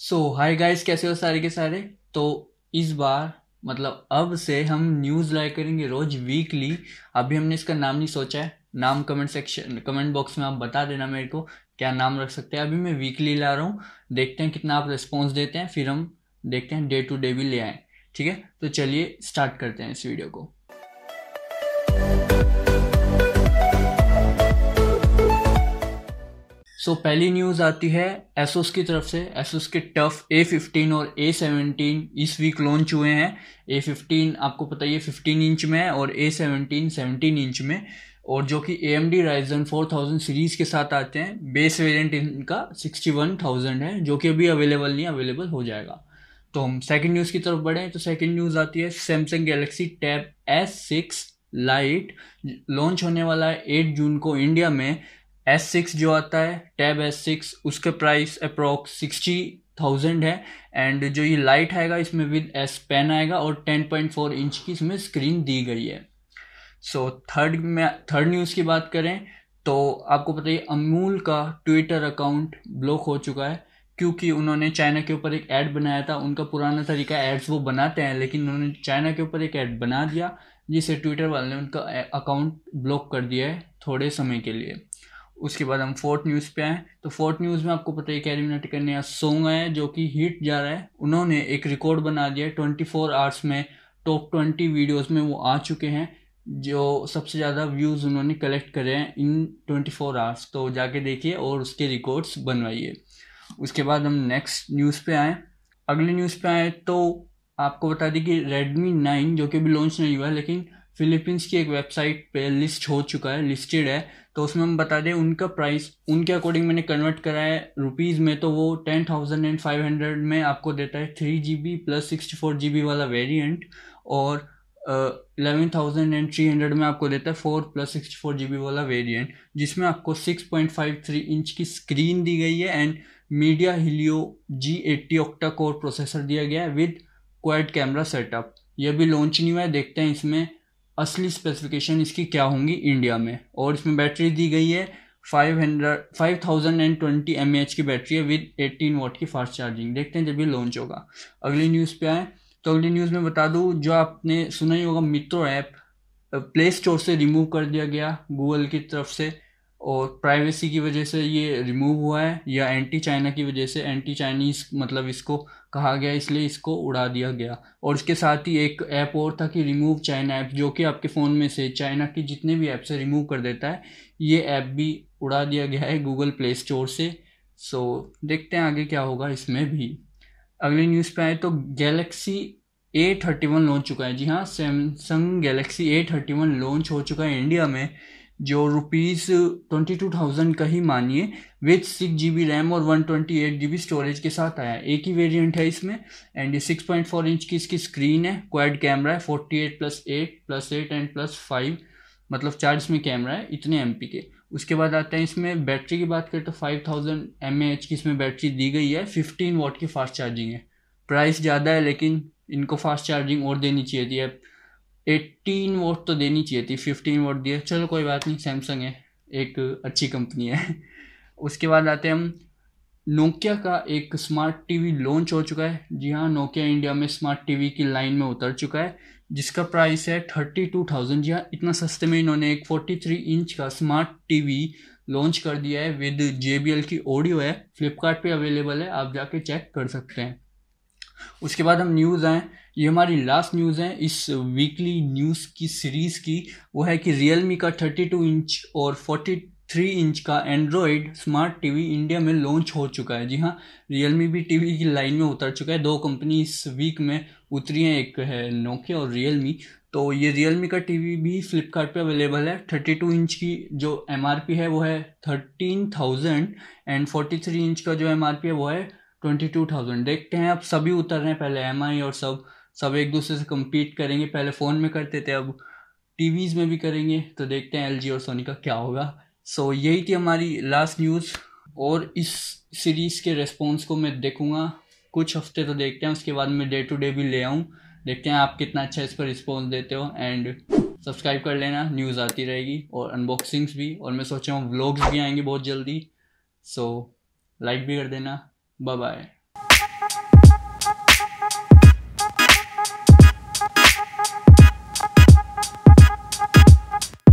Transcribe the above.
सो hi guys कैसे हो सारे के सारे तो इस बार मतलब अब से हम न्यूज़ लाइक करेंगे रोज वीकली अभी हमने इसका नाम नहीं सोचा है नाम कमेंट सेक्शन कमेंट बॉक्स में आप बता देना मेरे को क्या नाम रख सकते हैं अभी मैं वीकली ला रहा हूँ देखते हैं कितना आप रिस्पॉन्स देते हैं फिर हम देखते हैं डे टू डे भी ले आए ठीक है तो चलिए स्टार्ट करते हैं इस वीडियो को सो so, पहली न्यूज़ आती है एसोस की तरफ से एसोस के टफ ए फिफ्टीन और ए सेवनटीन इस वीक लॉन्च हुए हैं ए फिफ्टीन आपको पता ही है फिफ्टीन इंच में है और ए सेवनटीन सेवनटीन इंच में और जो कि A M D Ryzen four thousand series के साथ आते हैं बेस वेरियंट इनका सिक्सटी वन थाउजेंड है जो कि अभी अवेलेबल नहीं अवेलेबल हो जाएगा तो हम सेकेंड न्यूज़ की तरफ बढ़ें तो सेकेंड न्यूज़ आती है Samsung Galaxy Tab S six Lite launch होने वाला है एट जून को इंडिया में एस सिक्स जो आता है टैब एस सिक्स उसके प्राइस अप्रोक्स सिक्सटी थाउजेंड है एंड जो ये लाइट आएगा इसमें विद एस पेन आएगा और टेन पॉइंट फोर इंच की इसमें स्क्रीन दी गई है सो थर्ड में थर्ड न्यूज़ की बात करें तो आपको पता है अमूल का ट्विटर अकाउंट ब्लॉक हो चुका है क्योंकि उन्होंने चाइना के ऊपर एक ऐड बनाया था उनका पुराना तरीका एड्स वो बनाते हैं लेकिन उन्होंने चाइना के ऊपर एक ऐड बना दिया जिसे ट्विटर वाले ने उनका अकाउंट ब्लॉक कर दिया है थोड़े समय के लिए उसके बाद हम फोर्थ न्यूज़ पे आए तो फोर्थ न्यूज़ में आपको पता है कैरमिना का नया सॉन्ग आया है जो कि हिट जा रहा है उन्होंने एक रिकॉर्ड बना दिया है ट्वेंटी फोर आवर्स में टॉप ट्वेंटी वीडियोस में वो आ चुके हैं जो सबसे ज़्यादा व्यूज़ उन्होंने कलेक्ट करे हैं इन ट्वेंटी फोर आवर्स तो जाके देखिए और उसके रिकॉर्ड्स बनवाइए उसके बाद हम नेक्स्ट न्यूज़ पे आए अगले न्यूज़ पे आए तो आपको बता दें कि रेडमी नाइन जो कि अभी लॉन्च नहीं हुआ है लेकिन फिलीपींस की एक वेबसाइट पे लिस्ट हो चुका है लिस्टेड है तो उसमें हम बता दें उनका प्राइस उनके अकॉर्डिंग मैंने कन्वर्ट करा है रुपीज़ में तो वो ten thousand and five hundred में आपको देता है three G B plus sixty four G B वाला वेरियंट और eleven thousand and three hundred में आपको देता है four plus sixty four G B वाला वेरियंट जिसमें आपको six point five three inch की स्क्रीन दी गई है and media Helio G eighty octa core processor दिया गया है विद क्वाइट कैमरा सेटअप यह भी लॉन्च नहीं हुआ है देखते हैं इसमें असली स्पेसिफिकेशन इसकी क्या होंगी इंडिया में और इसमें बैटरी दी गई है five hundred five thousand and twenty M H की बैटरी है विद एटीन वोट की फास्ट चार्जिंग देखते हैं जब ये लॉन्च होगा अगली न्यूज़ पे आए तो अगली न्यूज़ में बता दूँ जो आपने सुना ही होगा मित्रो ऐप प्ले स्टोर से रिमूव कर दिया गया गूगल की तरफ से और प्राइवेसी की वजह से ये रिमूव हुआ है या एंटी चाइना की वजह से एंटी चाइनीज़ मतलब इसको कहा गया इसलिए इसको उड़ा दिया गया और इसके साथ ही एक ऐप और था कि रिमूव चाइना ऐप जो कि आपके फ़ोन में से चाइना की जितने भी ऐप से रिमूव कर देता है ये ऐप भी उड़ा दिया गया है गूगल प्ले स्टोर से सो देखते हैं आगे क्या होगा इसमें भी अगले न्यूज़ पे आए तो Galaxy A thirty one launch चुका है जी हाँ Samsung Galaxy A thirty one launch हो चुका है इंडिया में जो रुपीज़ ट्वेंटी टू थाउजेंड का ही मानिए with six G B RAM और one twenty eight G B storage के साथ आया एक ही वेरियंट है इसमें एंड ये सिक्स पॉइंट फोर इंच की इसकी स्क्रीन है क्वाड कैमरा है forty eight plus eight plus eight and plus five मतलब चार इसमें कैमरा है इतने एम पी के उसके बाद आते हैं इसमें बैटरी की बात करें तो five thousand M A H की इसमें बैटरी दी गई है फिफ्टीन वॉट की फास्ट चार्जिंग है प्राइस ज़्यादा है लेकिन इनको फास्ट चार्जिंग और देनी चाहिए थी एट्टीन वोट तो देनी चाहिए थी फिफ्टीन वोट दिए चलो कोई बात नहीं सैमसंग है एक अच्छी कंपनी है उसके बाद आते हैं हम नोकिया का एक स्मार्ट टीवी लॉन्च हो चुका है जी हाँ नोकिया इंडिया में स्मार्ट टीवी की लाइन में उतर चुका है जिसका प्राइस है थर्टी टू थाउजेंड जी हाँ इतना सस्ते में इन्होंने एक फोर्टी थ्री इंच का स्मार्ट टीवी लॉन्च कर दिया है विद जे की ऑडियो है फ्लिपकार्ट अवेलेबल है आप जाके चेक कर सकते हैं उसके बाद हम न्यूज़ आएँ ये हमारी लास्ट न्यूज़ है इस वीकली न्यूज़ की सीरीज़ की वो है कि रियलमी का 32 इंच और 43 इंच का एंड्रॉयड स्मार्ट टीवी इंडिया में लॉन्च हो चुका है जी हाँ रियलमी भी टीवी की लाइन में उतर चुका है दो कंपनी इस वीक में उतरी हैं एक है नोकिया और रियलमी तो ये रियलमी का टीवी भी फ्लिपकार्ट अवेलेबल है थर्टी टू इंच की जो एमआरपी है वो है thirteen thousand and forty three inch का जो एम है वो है ट्वेंटी टू थाउजेंड देखते हैं अब सभी उतर रहे हैं पहले एम आई और सब सब एक दूसरे से कम्पीट करेंगे पहले फ़ोन में करते थे अब वीज़ में भी करेंगे तो देखते हैं एल और सोनी का क्या होगा सो so, यही थी हमारी लास्ट न्यूज़ और इस सीरीज़ के रेस्पॉन्स को मैं देखूँगा कुछ हफ्ते तो देखते हैं उसके बाद मैं डे टू डे भी ले आऊँ देखते हैं आप कितना अच्छा इस पर रिस्पॉन्स देते हो एंड सब्सक्राइब कर लेना न्यूज़ आती रहेगी और अनबॉक्सिंग्स भी और मैं सोच रहा हूँ व्लॉग्स भी आएंगे बहुत जल्दी सो so, लाइक भी कर देना Bye bye.